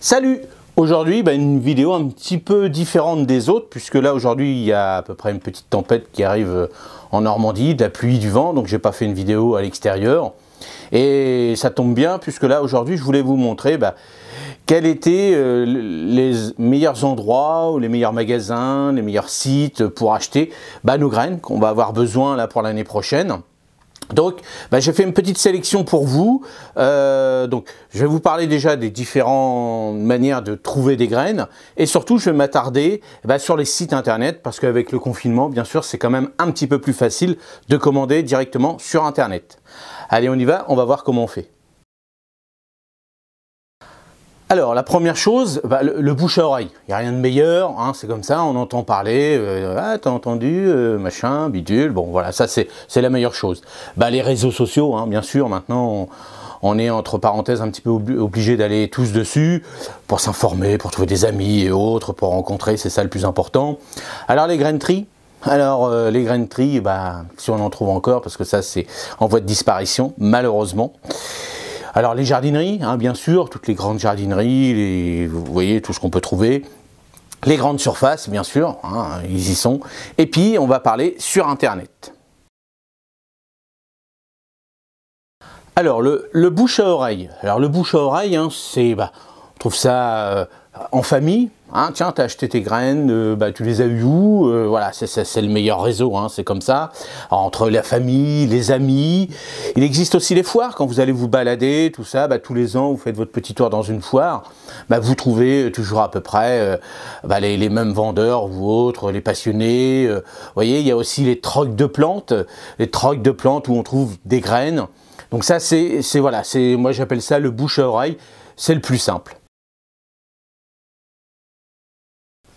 Salut Aujourd'hui, bah, une vidéo un petit peu différente des autres, puisque là aujourd'hui il y a à peu près une petite tempête qui arrive euh, en Normandie, de la pluie, du vent, donc j'ai pas fait une vidéo à l'extérieur. Et ça tombe bien, puisque là aujourd'hui je voulais vous montrer bah, quels étaient euh, les meilleurs endroits, ou les meilleurs magasins, les meilleurs sites pour acheter bah, nos graines qu'on va avoir besoin là pour l'année prochaine. Donc, bah, j'ai fait une petite sélection pour vous. Euh, donc, je vais vous parler déjà des différentes manières de trouver des graines. Et surtout, je vais m'attarder bah, sur les sites internet parce qu'avec le confinement, bien sûr, c'est quand même un petit peu plus facile de commander directement sur internet. Allez, on y va, on va voir comment on fait. Alors, la première chose, bah, le, bouche à oreille. Il n'y a rien de meilleur, hein, c'est comme ça, on entend parler, euh, ah, t'as entendu, euh, machin, bidule, bon, voilà, ça c'est la meilleure chose. Bah, les réseaux sociaux, hein, bien sûr, maintenant, on, est entre parenthèses un petit peu obligé d'aller tous dessus pour s'informer, pour trouver des amis et autres, pour rencontrer, c'est ça le plus important. Alors, les graines alors euh, les graines bah, si on en trouve encore, parce que ça c'est en voie de disparition, malheureusement. Alors les jardineries, hein, bien sûr, toutes les grandes jardineries, vous voyez tout ce qu'on peut trouver. Les grandes surfaces, bien sûr, hein, ils y sont. Et puis, on va parler sur Internet. Alors, le, bouche à oreille. Alors, le bouche à oreille, hein, c'est... Bah, trouve ça euh, en famille. Hein, tiens, as acheté tes graines, euh, bah, tu les as eues où euh, Voilà, c'est le meilleur réseau, hein, c'est comme ça. entre la famille, les amis. Il existe aussi les foires, quand vous allez vous balader, tout ça, bah, tous les ans, vous faites votre petit tour dans une foire, bah, vous trouvez toujours à peu près les, mêmes vendeurs ou autres, les passionnés. vous voyez, il y a aussi les trocs de plantes, les trocs de plantes où on trouve des graines. Donc ça, c'est, voilà, moi j'appelle ça le bouche à oreille, c'est le plus simple.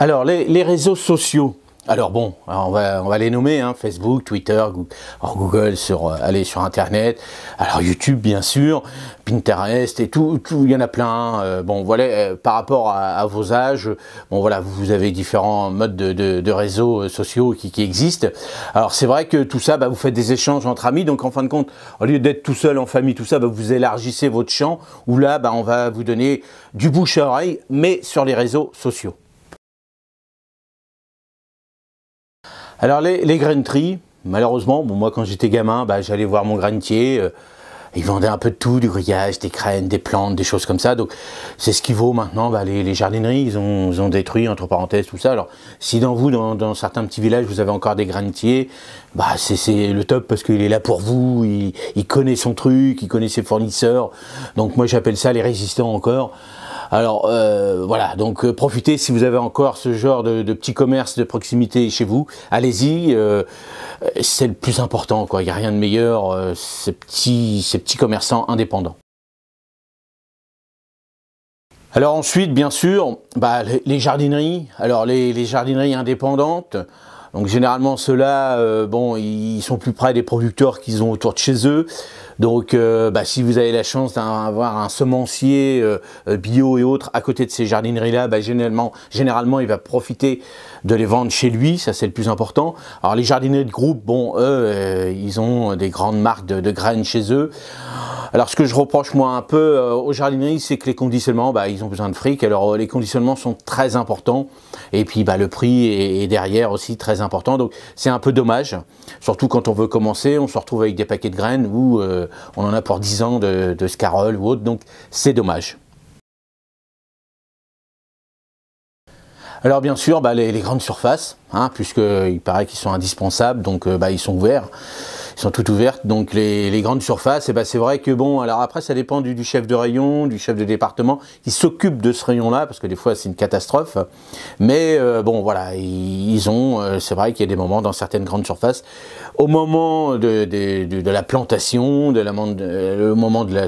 Alors, les, réseaux sociaux. Alors bon, on, va, les nommer, hein. Facebook, Twitter, Google, sur, euh, sur Internet, alors YouTube bien sûr, Pinterest et tout, il y en a plein. Euh, bon voilà, euh, par rapport à, vos âges, bon voilà, vous avez différents modes de, réseaux sociaux qui, existent. Alors c'est vrai que tout ça, bah, vous faites des échanges entre amis, donc en fin de compte, au lieu d'être tout seul en famille, tout ça, bah, vous élargissez votre champ, où là, bah, on va vous donner du bouche à oreille, mais sur les réseaux sociaux. Alors les, les malheureusement, bon, moi quand j'étais gamin, bah, j'allais voir mon granitier. Euh, il vendait un peu de tout, du grillage, des crènes, des plantes, des choses comme ça. Donc c'est ce qui vaut maintenant bah, les, jardineries. Ils ont, détruit, entre parenthèses, tout ça. Alors si dans vous, dans, certains petits villages, vous avez encore des granitiers, bah, c'est le top parce qu'il est là pour vous, il connaît son truc, il connaît ses fournisseurs. Donc moi j'appelle ça les résistants encore. Alors euh, voilà, donc euh, profitez si vous avez encore ce genre de, petits commerces de proximité chez vous, allez-y, euh, c'est le plus important, quoi. Il n'y a rien de meilleur, ces, petits, ces petits commerçants indépendants. Alors ensuite, bien sûr, bah, les jardineries, alors les, les jardineries indépendantes, donc généralement ceux-là, bon, ils sont plus près des producteurs qu'ils ont autour de chez eux. Donc, euh, bah, si vous avez la chance d'avoir un semencier euh, euh, bio et autres à côté de ces jardineries-là, bah, généralement, généralement, il va profiter de les vendre chez lui, ça c'est le plus important. Alors, les jardineries de groupe, bon, eux, ils ont des grandes marques de, graines chez eux. Alors, ce que je reproche moi un peu aux jardineries, c'est que les conditionnements, bah, ils ont besoin de fric. Alors, les conditionnements sont très importants. Et puis, bah, le prix est, derrière aussi très important. Donc, c'est un peu dommage. Surtout quand on veut commencer, on se retrouve avec des paquets de graines où on en a pour 10 ans de, Scarol ou autre, donc c'est dommage. Alors bien sûr, bah, les, grandes surfaces, hein, puisqu'il paraît qu'ils sont indispensables, donc euh, bah, ils sont ouverts sont toutes ouvertes. Donc les, grandes surfaces, et eh ben c'est vrai que bon, alors après ça dépend du, chef de rayon, du chef de département qui s'occupe de ce rayon-là, parce que des fois c'est une catastrophe. Mais euh, bon, voilà, ils, ont, euh, c'est vrai qu'il y a des moments dans certaines grandes surfaces, au moment de, la plantation, de la, euh, au moment de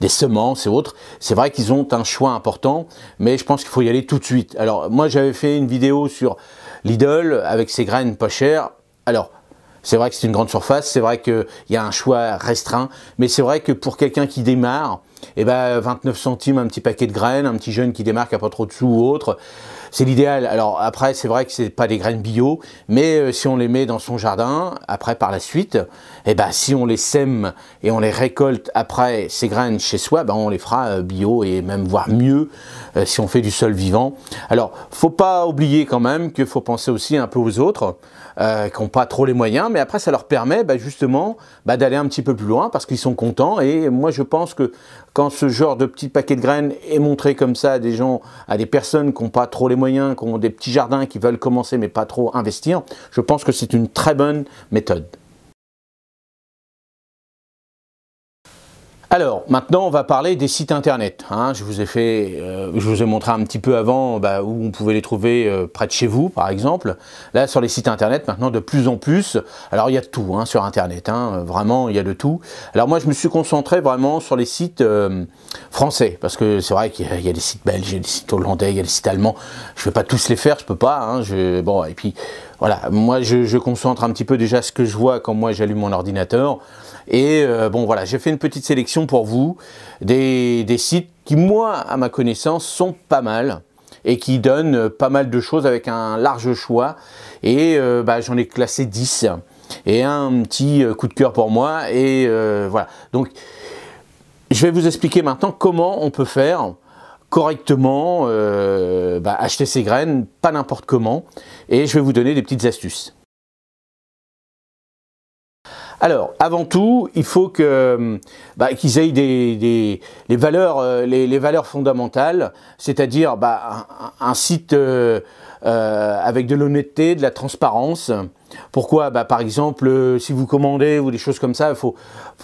des semences et autres, c'est vrai qu'ils ont un choix important, mais je pense qu'il faut y aller tout de suite. Alors moi j'avais fait une vidéo sur Lidl avec ses graines pas chères. Alors, c'est vrai que c'est une grande surface, c'est vrai qu'il y a un choix restreint, mais c'est vrai que pour quelqu'un qui démarre, eh ben 29 centimes, un petit paquet de graines, un petit jeune qui démarre qui n'a pas trop de sous ou autre, c'est l'idéal. Alors après, c'est vrai que ce pas des graines bio, mais euh, si on les met dans son jardin, après par la suite, eh ben, si on les sème et on les récolte après ces graines chez soi, ben, on les fera euh, bio et même voire mieux euh, si on fait du sol vivant. Alors, faut pas oublier quand même qu'il faut penser aussi un peu aux autres, euh, qui n'ont pas trop les moyens, mais après, ça leur permet bah, justement bah, d'aller un petit peu plus loin parce qu'ils sont contents. Et moi, je pense que quand ce genre de petit paquet de graines est montré comme ça à des gens, à des personnes qui n'ont pas trop les moyens, qui ont des petits jardins, qui veulent commencer mais pas trop investir, je pense que c'est une très bonne méthode. Alors, maintenant, on va parler des sites internet. Hein. je, vous ai fait, euh, je vous ai montré un petit peu avant bah, où on pouvait les trouver euh, près de chez vous, par exemple. Là, sur les sites internet, maintenant, de plus en plus, alors il y a de tout hein, sur internet. Hein. Euh, vraiment, il y a de tout. Alors moi, je me suis concentré vraiment sur les sites français, parce que c'est vrai qu'il y, a des sites belges, il y a des sites hollandais, il y a des sites allemands. Je ne vais pas tous les faire, je ne peux pas. bon, et puis, voilà, moi je, concentre un petit peu déjà ce que je vois quand moi j'allume mon ordinateur. Et euh, bon voilà, j'ai fait une petite sélection pour vous des, sites qui moi, à ma connaissance, sont pas mal et qui donnent euh, pas mal de choses avec un large choix. Et euh, bah, j'en ai classé 10 et un petit coup de cœur pour moi. Et voilà, donc je vais vous expliquer maintenant comment on peut faire correctement euh, bah, acheter ses graines, pas n'importe comment, et je vais vous donner des petites astuces. Alors, avant tout, il faut que bah, qu'ils aient des, les valeurs, euh, les, valeurs fondamentales, c'est-à-dire bah, un, site euh, avec de l'honnêteté, de la transparence, pourquoi bah, Par exemple, euh, si vous commandez ou des choses comme ça, il faut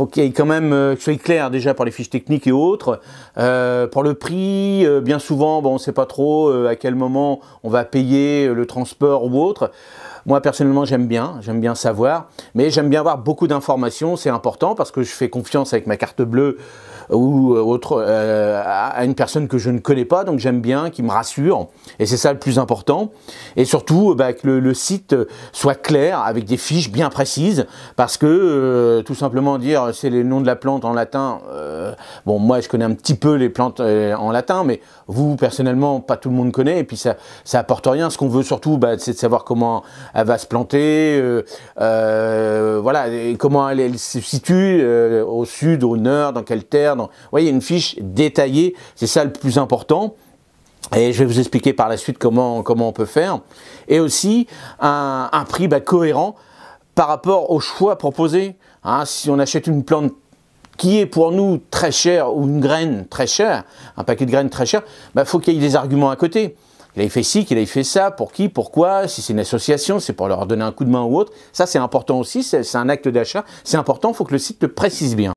qu'il y ait quand même, euh, soit clair déjà pour les fiches techniques et autres. Euh, pour le prix, bien souvent, on ne sait pas trop à quel moment on va payer le transport ou autre. Moi, personnellement, j'aime bien, j'aime bien savoir, mais j'aime bien avoir beaucoup d'informations, c'est important parce que je fais confiance avec ma carte bleue ou euh, autre, euh, à une personne que je ne connais pas, donc j'aime bien, qui me rassure, et c'est ça le plus important. Et surtout, euh, bah, que le, site soit clair, avec des fiches bien précises, parce que tout simplement dire c'est le nom de la plante en latin, euh, bon, moi, je connais un petit peu les plantes euh, en latin, mais vous, personnellement, pas tout le monde connaît. Et puis, ça, ça apporte rien. Ce qu'on veut surtout, bah, c'est de savoir comment elle va se planter, euh, voilà, comment elle, se situe au sud, au nord, dans quelle terre. Vous voyez, une fiche détaillée, c'est ça le plus important. Et je vais vous expliquer par la suite comment, comment on peut faire. Et aussi, un, prix bah, cohérent par rapport au choix proposé. Hein, si on achète une plante qui est pour nous très cher, ou une graine très chère, un paquet de graines très cher, Il bah, faut qu'il y ait des arguments à côté. Il a fait ci, qu'il a fait ça, pour qui, pourquoi, si c'est une association, c'est pour leur donner un coup de main ou autre. Ça, c'est important aussi, c'est un acte d'achat, c'est important, il faut que le site le précise bien.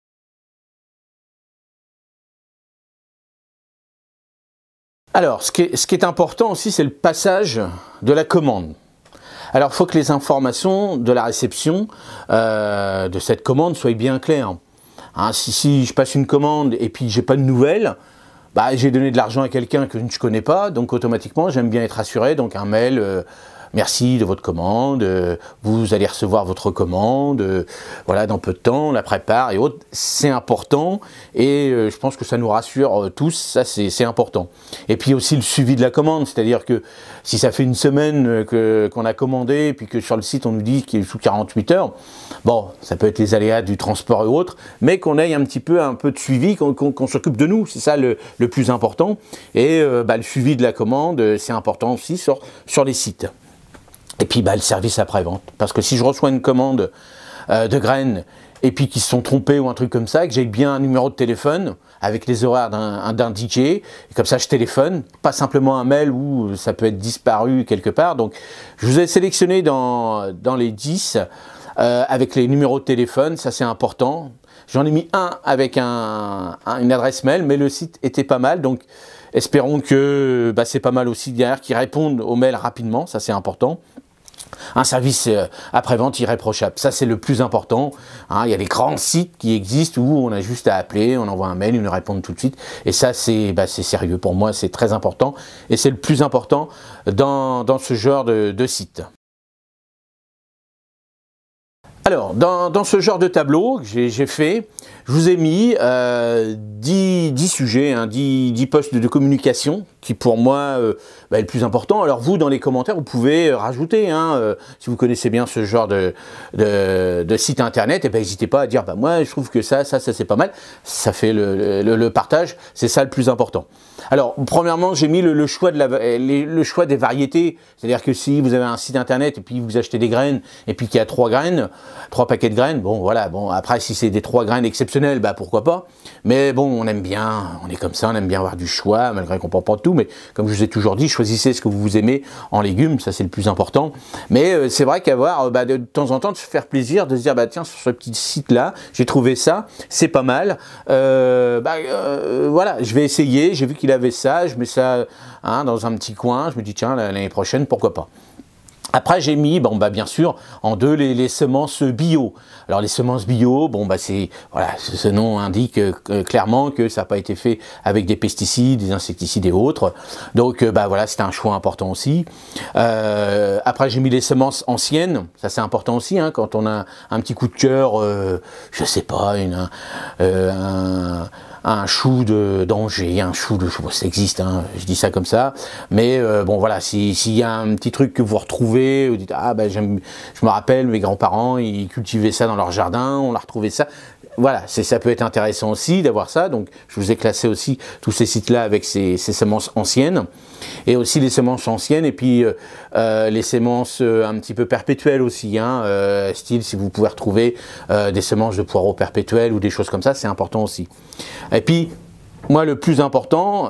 Alors, ce qui est, important aussi, c'est le passage de la commande. Alors, il faut que les informations de la réception euh, de cette commande soient bien claires. Hein, si, je passe une commande et puis je j'ai pas de nouvelles, bah, j'ai donné de l'argent à quelqu'un que je ne connais pas, donc automatiquement j'aime bien être assuré, donc un mail, euh, merci de votre commande, euh, vous allez recevoir votre commande, euh, voilà, dans peu de temps, on la prépare et autres, c'est important, et je pense que ça nous rassure tous, ça c'est important. Et puis aussi le suivi de la commande, c'est-à-dire que si ça fait une semaine qu'on a commandé, et puis que sur le site on nous dit qu'il est sous 48 heures, Bon, ça peut être les aléas du transport et autres, mais qu'on ait un petit peu un peu de suivi, qu'on s'occupe de nous, c'est ça le, le, plus important. Et euh, bah, le suivi de la commande, euh, c'est important aussi sur, sur les sites. Et puis bah, le service après-vente, parce que si je reçois une commande euh, de graines et puis qu'ils se sont trompés ou un truc comme ça, que j'ai bien un numéro de téléphone avec les horaires d'un DJ, et comme ça je téléphone, pas simplement un mail où ça peut être disparu quelque part. Donc je vous ai sélectionné dans, dans les 10 euh, avec les numéros de téléphone, ça c'est important. J'en ai mis un avec une adresse mail, mais le site était pas mal, donc espérons que bah, c'est pas mal aussi derrière, qu'ils répondent aux mails rapidement, ça c'est important. Un service euh, après-vente irréprochable, ça c'est le plus important. Hein, il y a des grands sites qui existent où on a juste à appeler, on envoie un mail, ils nous répondent tout de suite. Et ça c'est bah, sérieux pour moi, c'est très important. Et c'est le plus important dans, ce genre de, de site. Alors, dans, ce genre de tableau que j'ai fait, je vous ai mis 10, euh, sujets, 10, hein, postes de communication, qui pour moi euh, bah, est le plus important. Alors vous, dans les commentaires, vous pouvez euh, rajouter, hein, si vous connaissez bien ce genre de, de, site internet, et eh ben, n'hésitez pas à dire, bah, moi je trouve que ça, ça, ça c'est pas mal, ça fait le partage, c'est ça le plus important. Alors, premièrement, j'ai mis le, choix de la, eh, choix des variétés. C'est-à-dire que si vous avez un site internet et puis vous achetez des graines et puis qu'il y a trois graines, trois paquets de graines, bon, voilà. Bon, après, si c'est des trois graines exceptionnelles, bah pourquoi pas. Mais bon, on aime bien, on est comme ça, on aime bien avoir du choix, malgré qu'on ne pas tout. Mais comme je vous ai toujours dit, choisissez ce que vous aimez en légumes, ça c'est le plus important. Mais euh, c'est vrai qu'avoir euh, bah, de, temps en temps de se faire plaisir, de se dire bah tiens sur ce petit site là, j'ai trouvé ça, c'est pas mal. Euh, bah, voilà, je vais essayer. J'ai vu qu'il avait ça, je mets ça hein, dans un petit coin, je me dis tiens, l'année prochaine, pourquoi pas. Après, j'ai mis, bon, bah, bien sûr, en deux, les, semences bio. Alors, les semences bio, bon, bah, c'est, voilà, ce nom indique euh, clairement que ça n'a pas été fait avec des pesticides, des insecticides et autres. Donc, euh, bah, voilà, c'est un choix important aussi. Euh, après, j'ai mis les semences anciennes. Ça, c'est important aussi, hein, quand on a un petit coup de cœur, je sais pas, une, un, un chou de danger, un chou de, je ça existe, hein, je dis ça comme ça, mais euh, bon voilà, s'il y a un petit truc que vous retrouvez, vous dites ah ben je me rappelle mes grands-parents ils cultivaient ça dans leur jardin, on a retrouvé ça, voilà, ça peut être intéressant aussi d'avoir ça. Donc, je vous ai classé aussi tous ces sites-là avec ces, semences anciennes. Et aussi les semences anciennes et puis euh, euh, les semences euh, un petit peu perpétuelles aussi. Hein. style, si vous pouvez retrouver des semences de poireaux perpétuelles ou des choses comme ça, c'est important aussi. Et puis, moi, le plus important,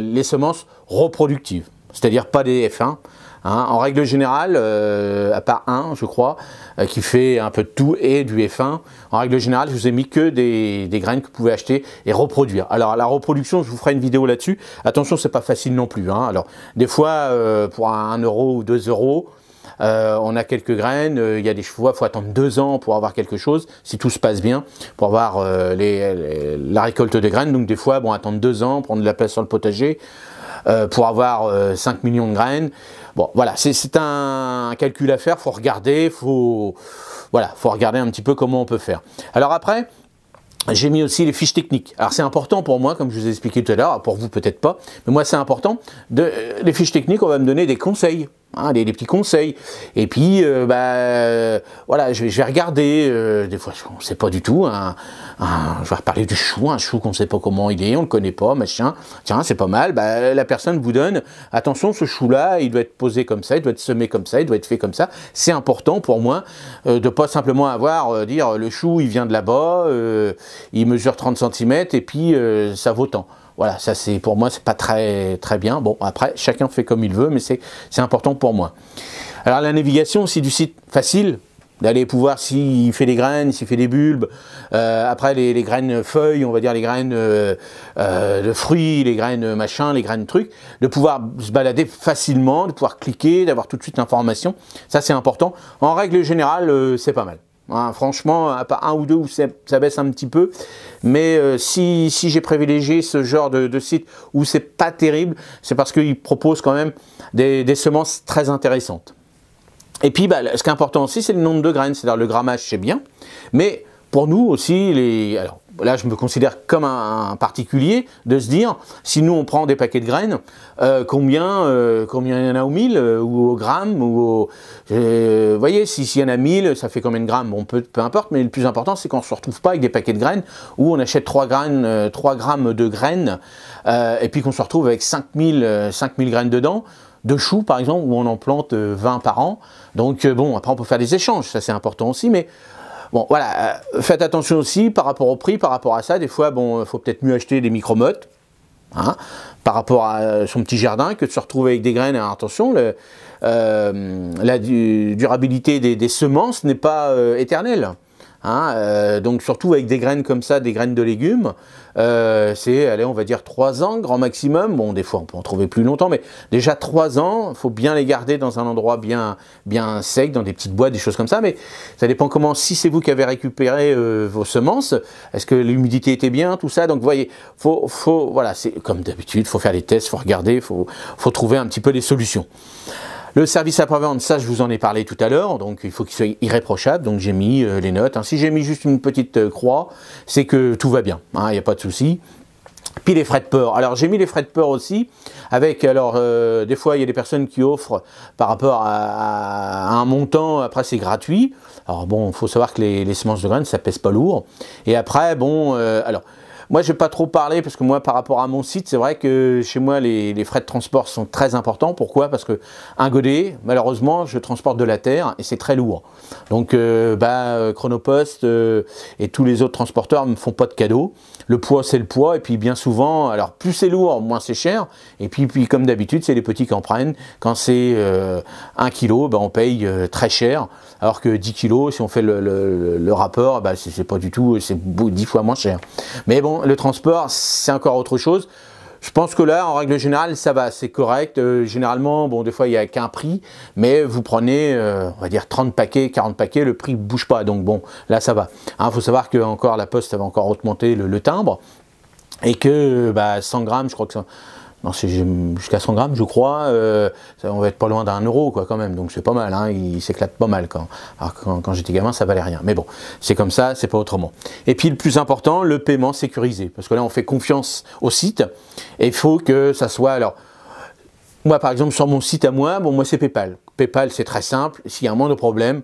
les semences reproductives c'est-à-dire pas des F1. Hein. en règle générale, euh, à part un, je crois, euh, qui fait un peu de tout et du F1, en règle générale, je vous ai mis que des, graines que vous pouvez acheter et reproduire. Alors, la reproduction, je vous ferai une vidéo là-dessus. Attention, c'est pas facile non plus. Hein. Alors, des fois, euh, pour un, euro ou 2 euros, on a quelques graines, il y a des chevaux. il faut attendre deux ans pour avoir quelque chose, si tout se passe bien, pour avoir la récolte des graines. Donc des fois, bon, attendre deux ans, prendre de la place sur le potager, euh, pour avoir 5 euh, millions de graines. Bon, voilà, c'est un calcul à faire, faut regarder, faut, faut regarder un petit peu comment on peut faire. Alors après, j'ai mis aussi les fiches techniques. Alors c'est important pour moi, comme je vous ai expliqué tout à l'heure, pour vous peut-être pas, mais moi c'est important. De, euh, les fiches techniques, on va me donner des conseils. Hein, des, petits conseils. Et puis, euh, bah, voilà, je vais, regarder. Euh, des fois, on ne sait pas du tout. je vais reparler du chou, un chou qu'on ne sait pas comment il est, on ne le connaît pas, machin. Tiens, c'est pas mal. Bah, la personne vous donne, attention, ce chou-là, il doit être posé comme ça, il doit être semé comme ça, il doit être fait comme ça. C'est important pour moi euh, de ne pas simplement avoir, dire, le chou, il vient de là-bas, il mesure 30 cm et puis ça vaut tant. Voilà, ça c'est pour moi, c'est pas très, très bien. Bon, après, chacun fait comme il veut, mais c'est important pour moi. Alors la navigation, aussi du site facile, d'aller pouvoir s'il fait des graines, s'il fait des bulbes, euh, après les, graines feuilles, on va dire les graines euh, euh, de fruits, les graines machin, les graines trucs, de pouvoir se balader facilement, de pouvoir cliquer, d'avoir tout de suite l'information, ça c'est important. En règle générale, c'est pas mal. Hein, franchement, à un ou deux où ça, baisse un petit peu. Mais euh, si, j'ai privilégié ce genre de, site où c'est pas terrible, c'est parce qu'ils proposent quand même des, semences très intéressantes. Et puis, bah, ce qui est important aussi, c'est le nombre de graines. C'est-à-dire le grammage, c'est bien. Mais pour nous aussi, les, alors, là je me considère comme un, particulier, de se dire, si nous on prend des paquets de graines, euh, combien, euh, combien il y en a au mille, euh, ou au gramme, ou au... vous voyez, s'il y en a mille, ça fait combien de grammes Bon, peu, importe, mais le plus important c'est qu'on ne se retrouve pas avec des paquets de graines, où on achète 3 graines, 3 grammes de graines, et puis qu'on se retrouve avec 5000, 5000 graines dedans, de choux par exemple, où on en plante 20 par an. Donc bon, après on peut faire des échanges, ça c'est important aussi, mais Bon, voilà, euh, faites attention aussi par rapport au prix, par rapport à ça. Des fois, bon, il euh, faut peut-être mieux acheter des micromottes hein, par rapport à euh, son petit jardin que de se retrouver avec des graines. attention, la durabilité des, semences n'est pas éternelle. Hein, donc surtout avec des graines comme ça, des graines de légumes, euh, c'est, allez, on va dire trois ans, grand maximum. Bon, des fois, on peut en trouver plus longtemps, mais déjà trois ans, faut bien les garder dans un endroit bien, bien sec, dans des petites boîtes, des choses comme ça. Mais ça dépend comment, si c'est vous qui avez récupéré euh, vos semences, est-ce que l'humidité était bien, tout ça. Donc, vous voyez, faut, faut, voilà, c'est comme d'habitude, il faut faire les tests, faut regarder, faut, faut trouver un petit peu les solutions. Le service après-vente, ça je vous en ai parlé tout à l'heure, donc il faut qu'il soit irréprochable, donc j'ai mis euh, les notes. Hein. Si j'ai mis juste une petite euh, croix, c'est que tout va bien, hein, il n'y a pas de souci. Puis les frais de port. Alors j'ai mis les frais de port aussi, avec alors euh, des fois il y a des personnes qui offrent par rapport à, un montant, après c'est gratuit. Alors bon, il faut savoir que les, semences de graines ça pèse pas lourd. Et après bon, alors moi, je vais pas trop parler parce que moi, par rapport à mon site, c'est vrai que chez moi, les, frais de transport sont très importants. Pourquoi Parce que un godet, malheureusement, je transporte de la terre et c'est très lourd. Donc, euh, bah, euh, Chronopost euh, et tous les autres transporteurs me font pas de cadeaux. Le poids, c'est le poids. Et puis, bien souvent, alors plus c'est lourd, moins c'est cher. Et puis, comme d'habitude, c'est les petits qui en prennent. Quand c'est 1 kg, bah, on paye très cher. Alors que 10 kg, si on fait le, rapport, bah, c'est pas du tout, c'est 10 fois moins cher. Mais bon, le transport c'est encore autre chose. Je pense que là, en règle générale, ça va, c'est correct. Euh, généralement, bon, des fois, il n'y a qu'un prix, mais vous prenez, euh, on va dire, 30 paquets, 40 paquets, le prix ne bouge pas. Donc bon, là, ça va. Il hein, faut savoir que encore la poste, avait va encore augmenter le, timbre. Et que bah, 100 grammes, je crois que ça jusqu'à 100 grammes, je crois, euh, on va être pas loin d'un euro, quoi, quand même. Donc c'est pas mal, hein, il s'éclate pas mal quand. Alors, quand, quand j'étais gamin, ça valait rien. Mais bon, c'est comme ça, c'est pas autrement. Et puis le plus important, le paiement sécurisé, parce que là, on fait confiance au site et il faut que ça soit. Alors, moi, par exemple, sur mon site à moi, bon, moi c'est PayPal. PayPal, c'est très simple. S'il y a moins de problème,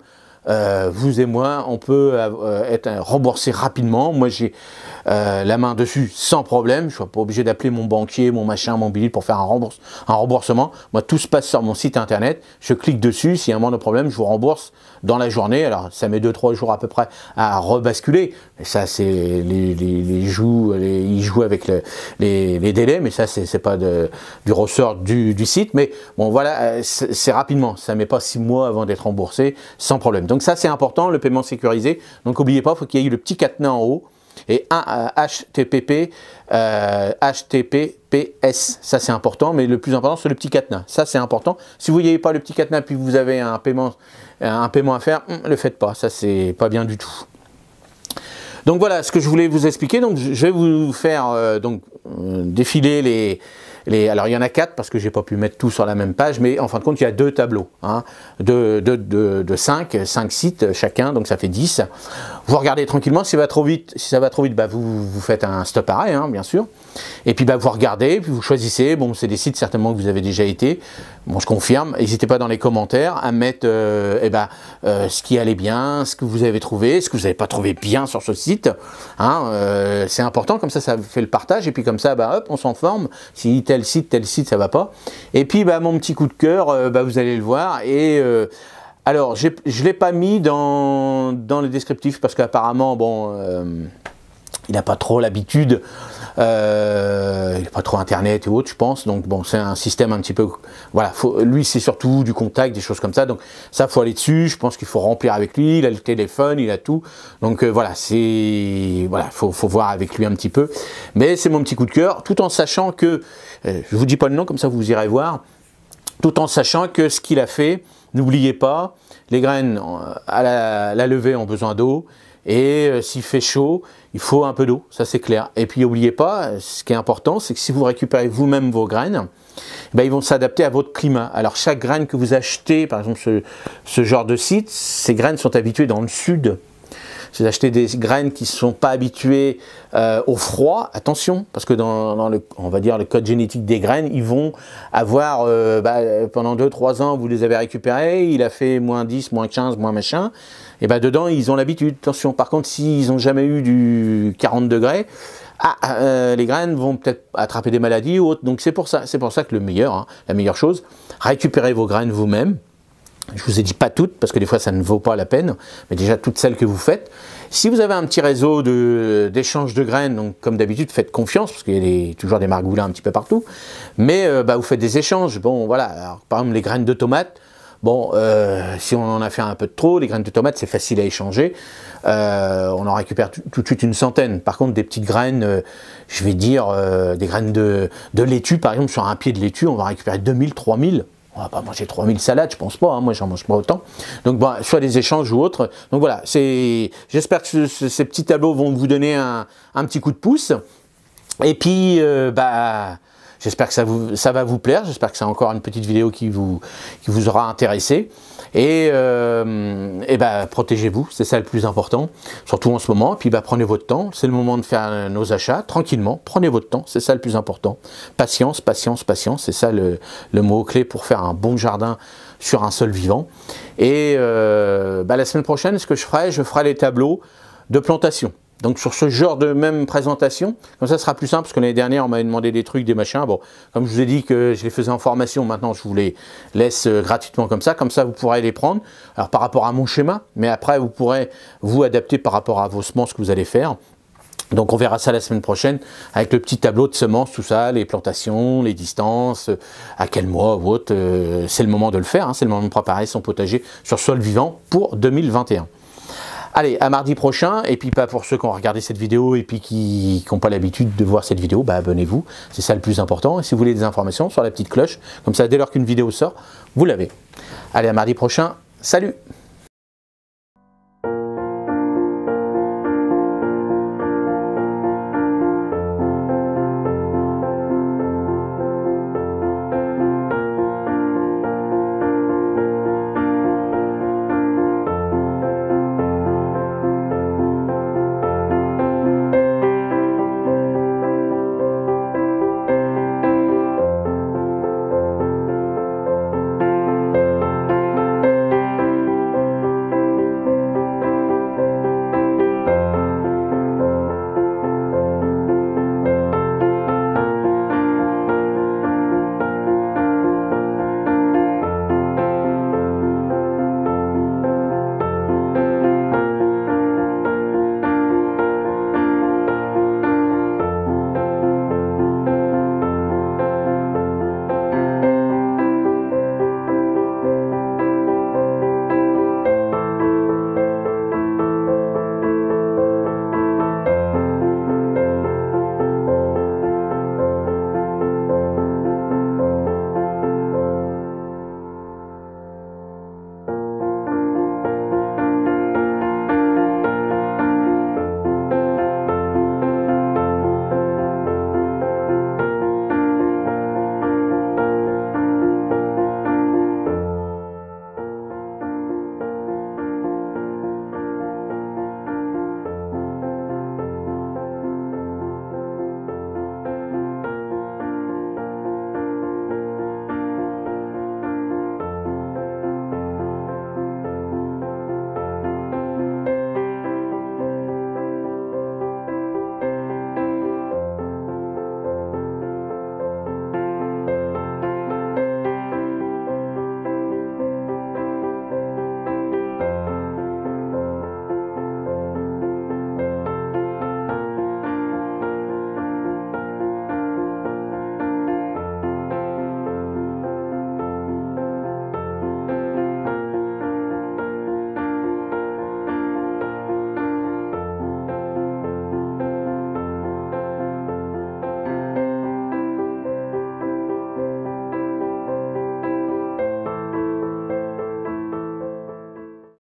euh, vous et moi, on peut euh, être euh, remboursé rapidement. Moi, j'ai la main dessus sans problème. Je ne suis pas obligé d'appeler mon banquier, mon machin, mon billet pour faire un, un remboursement. Moi, tout se passe sur mon site internet. Je clique dessus. S'il y a un moment de problème, je vous rembourse dans la journée. Alors, ça met 2-3 jours à peu près à rebasculer. et ça, c'est les, les, joues, les, ils jouent avec les, délais, mais ça, c'est pas du ressort du, site. Mais bon, voilà, c'est rapidement. Ça ne met pas 6 mois avant d'être remboursé sans problème. Donc, donc ça, c'est important, le paiement sécurisé. Donc n'oubliez pas, il faut qu'il y ait le petit cadenas en haut et un HTTP, HTTPS. Euh, ça, c'est important, mais le plus important, c'est le petit cadenas. Ça, c'est important. Si vous n'avez pas le petit cadenas, puis vous avez un paiement, un paiement à faire, ne hum, le faites pas. Ça, c'est pas bien du tout. Donc voilà ce que je voulais vous expliquer. Donc je vais vous faire euh, donc, euh, défiler les, alors il y en a quatre parce que j'ai pas pu mettre tout sur la même page, mais en fin de compte, il y a deux tableaux, hein. de, cinq, sites chacun, donc ça fait 10, vous regardez tranquillement, si ça va trop vite, si ça va trop vite, bah vous, vous faites un stop arrêt, hein, bien sûr. Et puis bah, vous regardez, puis vous choisissez. Bon, c'est des sites certainement que vous avez déjà été. Bon, je confirme. N'hésitez pas dans les commentaires à mettre euh, eh ben, euh, ce qui allait bien, ce que vous avez trouvé, ce que vous n'avez pas trouvé bien sur ce site. Hein, euh, c'est important, comme ça, ça fait le partage. Et puis comme ça, bah, hop, on s'en forme. Si tel site, tel site, ça va pas. Et puis bah, mon petit coup de cœur, bah, vous allez le voir. Et alors, je ne l'ai pas mis dans, le descriptif parce qu'apparemment, bon, euh, il n'a pas trop l'habitude, euh, il n'a pas trop Internet et autres, je pense. Donc, bon, c'est un système un petit peu. Voilà, lui, c'est surtout du contact, des choses comme ça. Donc, ça, faut aller dessus. Je pense qu'il faut remplir avec lui. Il a le téléphone, il a tout. Donc, euh, voilà, c'est. Voilà, faut, faut voir avec lui un petit peu. Mais c'est mon petit coup de cœur, tout en sachant que. je ne vous dis pas le nom, comme ça, vous irez voir tout en sachant que ce qu'il a fait, n'oubliez pas, les graines euh, à la, levée ont besoin d'eau, et euh, s'il fait chaud, il faut un peu d'eau, ça c'est clair. Et puis n'oubliez pas, ce qui est important, c'est que si vous récupérez vous-même vos graines, eh ben, ils vont s'adapter à votre climat. Alors chaque graine que vous achetez, par exemple ce genre de site, ces graines sont habituées dans le sud, c'est d'acheter des graines qui ne sont pas habituées euh, au froid, attention, parce que dans, le, on va dire, le code génétique des graines, ils vont avoir, euh, bah, pendant 2-3 ans, vous les avez récupérées, il a fait moins 10, moins 15, moins machin, et bien bah, dedans, ils ont l'habitude, attention. Par contre, s'ils n'ont jamais eu du 40 degrés, ah, ah, euh, les graines vont peut-être attraper des maladies ou autre, Donc c'est pour ça, c'est pour ça que le meilleur, hein, la meilleure chose, récupérez vos graines vous-même, je vous ai dit pas toutes, parce que des fois ça ne vaut pas la peine, mais déjà toutes celles que vous faites. Si vous avez un petit réseau d'échange de, graines, donc comme d'habitude, faites confiance, parce qu'il y a toujours des margoulins un petit peu partout, mais euh, bah, vous faites des échanges. Bon, voilà, par exemple, les graines de tomates, Bon, euh, si on en a fait un peu de trop, les graines de tomates, c'est facile à échanger. Euh, on en récupère tout de suite une centaine. Par contre, des petites graines, je vais dire, des graines de, de, laitue, par exemple, sur un pied de laitue, on va récupérer 2000, 3000. On va pas manger 3000 salades, je pense pas, hein. moi j'en mange pas autant. Donc bon, bah, soit des échanges ou autre. Donc voilà, j'espère que ces petits tableaux vont vous donner un, petit coup de pouce. Et puis, euh, bah, J'espère que ça, vous, ça, va vous plaire, j'espère que c'est encore une petite vidéo qui vous, qui vous aura intéressé. Et, euh, eh ben, protégez-vous, c'est ça le plus important, surtout en ce moment. Et puis bah, prenez votre temps, c'est le moment de faire euh, nos achats, tranquillement, prenez votre temps, c'est ça le plus important. Patience, patience, patience, c'est ça le, mot-clé pour faire un bon jardin sur un sol vivant. Et euh, bah, la semaine prochaine, ce que je ferai, je ferai les tableaux de plantation. Donc sur ce genre de même présentation, comme ça, sera plus simple, parce que l'année dernière, on m'avait demandé des trucs, des machins. Bon, comme je vous ai dit que je les faisais en formation, maintenant je vous les laisse euh, gratuitement comme ça. Comme ça, vous pourrez les prendre, alors par rapport à mon schéma, mais après, vous pourrez vous adapter par rapport à vos semences que vous allez faire. Donc on verra ça la semaine prochaine avec le petit tableau de semences, tout ça, les plantations, les distances, euh, à quel mois ou autre. Euh, c'est le moment de le faire, hein. c'est le moment de préparer son potager sur sol vivant pour 2021. Allez, à mardi prochain. Et puis, pas pour ceux qui ont regardé cette vidéo et puis qui n'ont pas l'habitude de voir cette vidéo, bah, abonnez-vous. C'est ça le plus important. Et si vous voulez des informations, sur la petite cloche. Comme ça, dès lors qu'une vidéo sort, vous l'avez. Allez, à mardi prochain. Salut